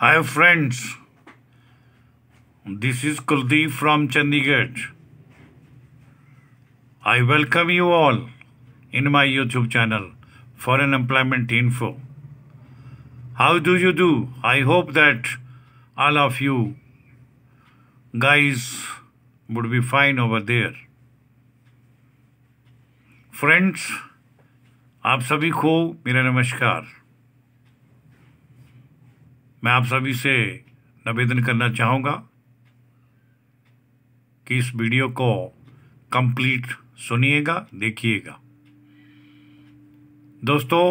Hi friends, this is Kuldeep from Chandigarh. I welcome you all in my YouTube channel Foreign Employment Info. How do you do? I hope that all of you guys would be fine over there. Friends, आप sabhi ko मेरा namaskar. मैं आप सभी से निवेदन करना चाहूँगा कि इस वीडियो को कंप्लीट सुनिएगा देखिएगा दोस्तों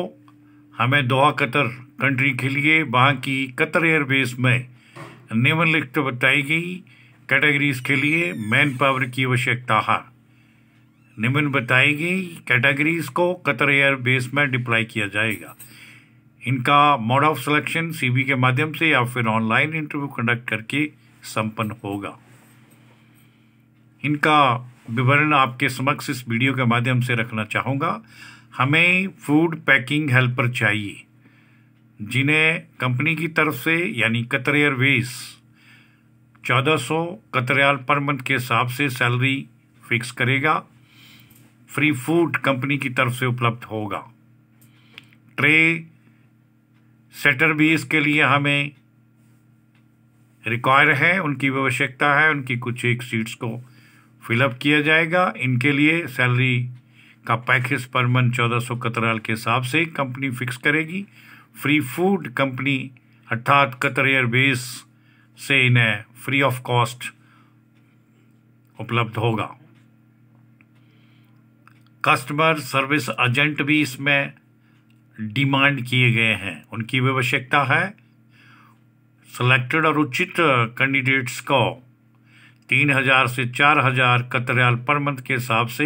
हमें दोहा कतर कंट्री के लिए वहाँ की कतर एयरबेस में निम्नलिखित बताई गई कैटेगरीज के लिए मैन पावर की आवश्यकता है निम्न बताई गई कैटेगरीज को कतर एयरबेस में डिप्लाई किया जाएगा इनका मोड ऑफ सिलेक्शन सीबी के माध्यम से या फिर ऑनलाइन इंटरव्यू कंडक्ट करके संपन्न होगा इनका विवरण आपके समक्ष इस वीडियो के माध्यम से रखना चाहूँगा हमें फूड पैकिंग हेल्पर चाहिए जिन्हें कंपनी की तरफ से यानी कतर एयरवेज चौदह सौ कतरयाल पर मंथ के हिसाब से सैलरी फिक्स करेगा फ्री फूड कंपनी की तरफ से उपलब्ध होगा ट्रे सेटर भी इसके लिए हमें रिक्वायर है उनकी आवश्यकता है उनकी कुछ एक सीट्स को फिलअप किया जाएगा इनके लिए सैलरी का पैकेज पर मंथ चौदह सौ कतराल के हिसाब से कंपनी फिक्स करेगी फ्री फूड कंपनी अर्थात कतर एयरबेस से इन्हें फ्री ऑफ कॉस्ट उपलब्ध होगा कस्टमर सर्विस एजेंट भी इसमें डिमांड किए गए हैं उनकी आवश्यकता है सिलेक्टेड और उचित कैंडिडेट्स को तीन हज़ार से चार हज़ार कतरियाल पर मंथ के हिसाब से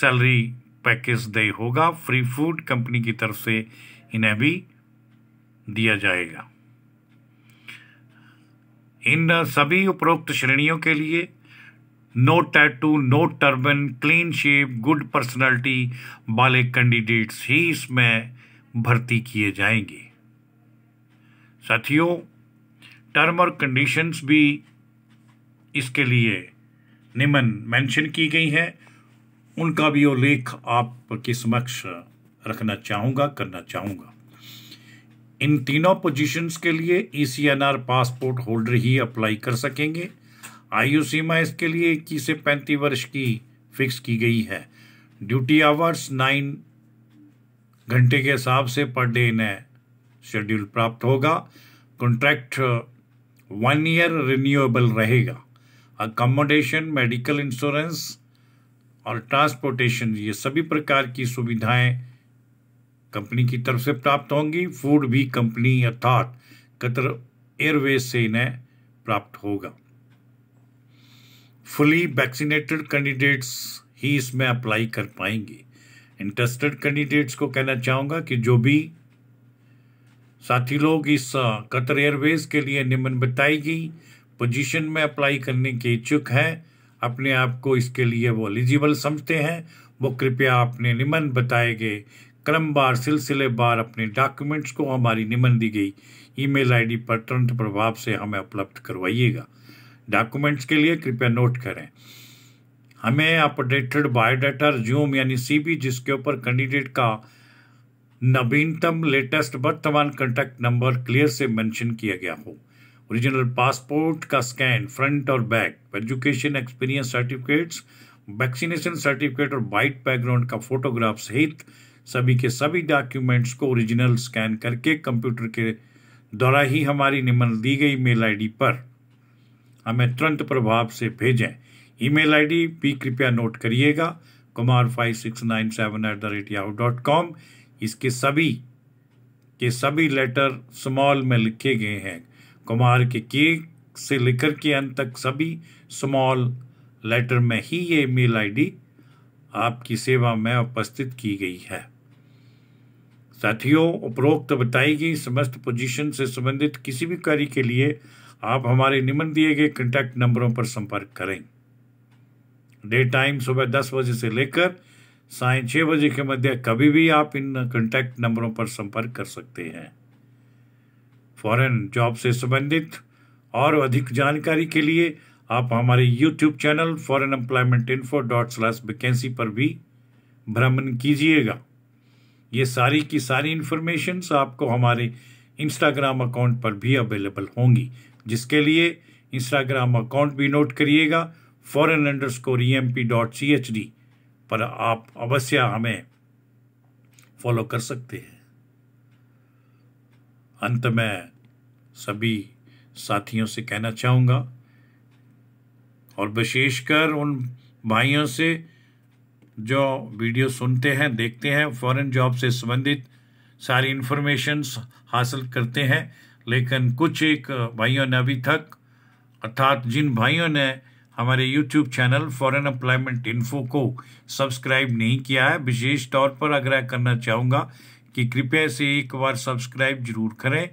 सैलरी पैकेज दे होगा फ्री फूड कंपनी की तरफ से इन्हें भी दिया जाएगा इन सभी उपरोक्त श्रेणियों के लिए no tattoo no turban clean shape good personality वाले कैंडिडेट्स ही इसमें भर्ती किए जाएंगे साथियों टर्म और कंडीशंस भी इसके लिए निमन मेंशन की गई हैं उनका भी उल्लेख आपके समक्ष रखना चाहूँगा करना चाहूँगा इन तीनों पोजीशंस के लिए ई पासपोर्ट होल्डर ही अप्लाई कर सकेंगे आयु सीमा इसके लिए इक्कीस से पैंतीस वर्ष की फिक्स की गई है ड्यूटी आवर्स नाइन घंटे के हिसाब से पर डे इन्हें शेड्यूल प्राप्त होगा कॉन्ट्रैक्ट वन ईयर रिन्यूएबल रहेगा अकोमोडेशन मेडिकल इंश्योरेंस और ट्रांसपोर्टेशन ये सभी प्रकार की सुविधाएं कंपनी की तरफ से प्राप्त होंगी फूड भी कंपनी अर्थात कतर एयरवेज से इन्हें प्राप्त होगा फुली वैक्सीनेटेड कैंडिडेट्स ही इसमें अप्लाई कर पाएंगे इंटरेस्टेड कैंडिडेट्स को कहना चाहूँगा कि जो भी साथी लोग इस कतर एयरवेज के लिए निम्न बताई गई पोजीशन में अप्लाई करने के इच्छुक हैं अपने आप को इसके लिए वो एलिजिबल समझते हैं वो कृपया अपने निम्न बताए गए क्रम बार सिलसिले बार अपने डॉक्यूमेंट्स को हमारी निम्न दी गई ईमेल आईडी पर तुरंत प्रभाव से हमें उपलब्ध करवाइएगा डॉक्यूमेंट्स के लिए कृपया नोट करें हमें अपडेटेड बायोडाटा ज्यूम यानी सीबी जिसके ऊपर कैंडिडेट का नवीनतम लेटेस्ट वर्तमान कॉन्टैक्ट नंबर क्लियर से मेंशन किया गया हो ओरिजिनल पासपोर्ट का स्कैन फ्रंट और back education experience certificates vaccination certificate और वाइट बैकग्राउंड का फोटोग्राफ सहित सभी के सभी डॉक्यूमेंट्स को ओरिजिनल स्कैन करके कंप्यूटर के द्वारा ही हमारी निम्न दी गई मेल आई पर हमें तुरंत प्रभाव से भेजें ईमेल आईडी भी कृपया नोट करिएगा Kumar five six nine seven eight the rate Yahoo dot com इसके सभी के सभी लेटर स्मॉल में लिखे गए हैं कुमार के के से लेकर के अंत तक सभी स्मॉल लेटर में ही ये ईमेल आईडी आपकी सेवा में उपस्थित की गई है साथियों उपरोक्त बताई गई समस्त पोजीशन से संबंधित किसी भी कार्य के लिए आप हमारे निम्न दिए गए कंटैक्ट नंबरों पर संपर्क करें डे टाइम सुबह दस बजे से लेकर साय छः बजे के मध्य कभी भी आप इन कॉन्टैक्ट नंबरों पर संपर्क कर सकते हैं फॉरेन जॉब से संबंधित और अधिक जानकारी के लिए आप हमारे YouTube channel foreign employment info dot slash vacancy पर भी भ्रमण कीजिएगा ये सारी की सारी इंफॉर्मेशन आपको हमारे इंस्टाग्राम अकाउंट पर भी अवेलेबल होंगी जिसके लिए इंस्टाग्राम अकाउंट भी नोट करिएगा foreign underscore E M P dot C H D पर आप अवश्य हमें फॉलो कर सकते हैं अंत में सभी साथियों से कहना चाहूंगा और विशेषकर उन भाइयों से जो वीडियो सुनते हैं देखते हैं फॉरेन जॉब से संबंधित सारी इंफॉर्मेशन हासिल करते हैं लेकिन कुछ एक भाइयों ने अभी तक अर्थात जिन भाइयों ने हमारे YouTube channel foreign employment info को सब्सक्राइब नहीं किया है विशेष तौर पर आग्रह करना चाहूँगा कि कृपया इसे एक बार सब्सक्राइब जरूर करें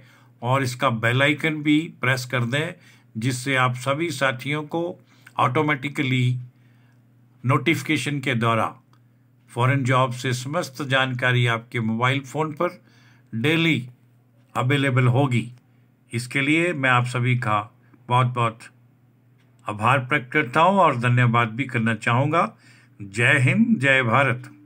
और इसका बेल आइकन भी प्रेस कर दें जिससे आप सभी साथियों को ऑटोमेटिकली नोटिफिकेशन के द्वारा फॉरेन जॉब से समस्त जानकारी आपके मोबाइल फ़ोन पर डेली अवेलेबल होगी इसके लिए मैं आप सभी का बहुत बहुत आभार प्रकट करता हूँ और धन्यवाद भी करना चाहूँगा जय हिंद जय भारत